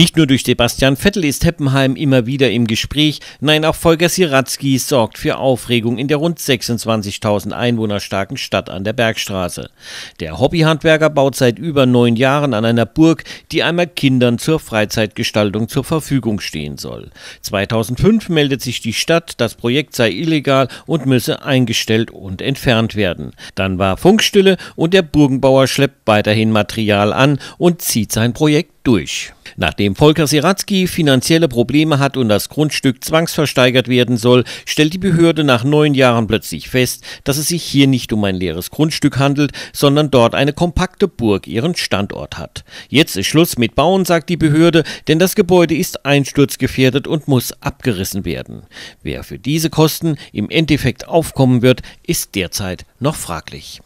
Nicht nur durch Sebastian Vettel ist Heppenheim immer wieder im Gespräch, nein, auch Volker Siratzky sorgt für Aufregung in der rund 26.000 Einwohner starken Stadt an der Bergstraße. Der Hobbyhandwerker baut seit über neun Jahren an einer Burg, die einmal Kindern zur Freizeitgestaltung zur Verfügung stehen soll. 2005 meldet sich die Stadt, das Projekt sei illegal und müsse eingestellt und entfernt werden. Dann war Funkstille und der Burgenbauer schleppt weiterhin Material an und zieht sein Projekt durch. Nachdem Volker Siratzky finanzielle Probleme hat und das Grundstück zwangsversteigert werden soll, stellt die Behörde nach neun Jahren plötzlich fest, dass es sich hier nicht um ein leeres Grundstück handelt, sondern dort eine kompakte Burg ihren Standort hat. Jetzt ist Schluss mit Bauen, sagt die Behörde, denn das Gebäude ist einsturzgefährdet und muss abgerissen werden. Wer für diese Kosten im Endeffekt aufkommen wird, ist derzeit noch fraglich.